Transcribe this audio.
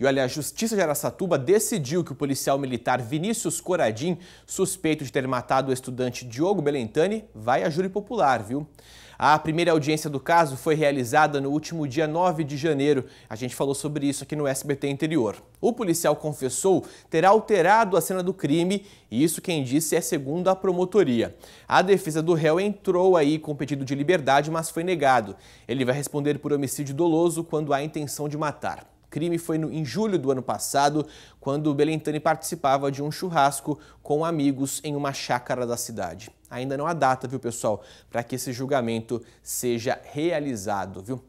E olha, a Justiça de Araçatuba decidiu que o policial militar Vinícius Coradim, suspeito de ter matado o estudante Diogo Belentani, vai a júri popular, viu? A primeira audiência do caso foi realizada no último dia 9 de janeiro. A gente falou sobre isso aqui no SBT Interior. O policial confessou ter alterado a cena do crime, e isso quem disse é segundo a promotoria. A defesa do réu entrou aí com pedido de liberdade, mas foi negado. Ele vai responder por homicídio doloso quando há intenção de matar crime foi no, em julho do ano passado, quando Belentani participava de um churrasco com amigos em uma chácara da cidade. Ainda não há data, viu, pessoal, para que esse julgamento seja realizado, viu?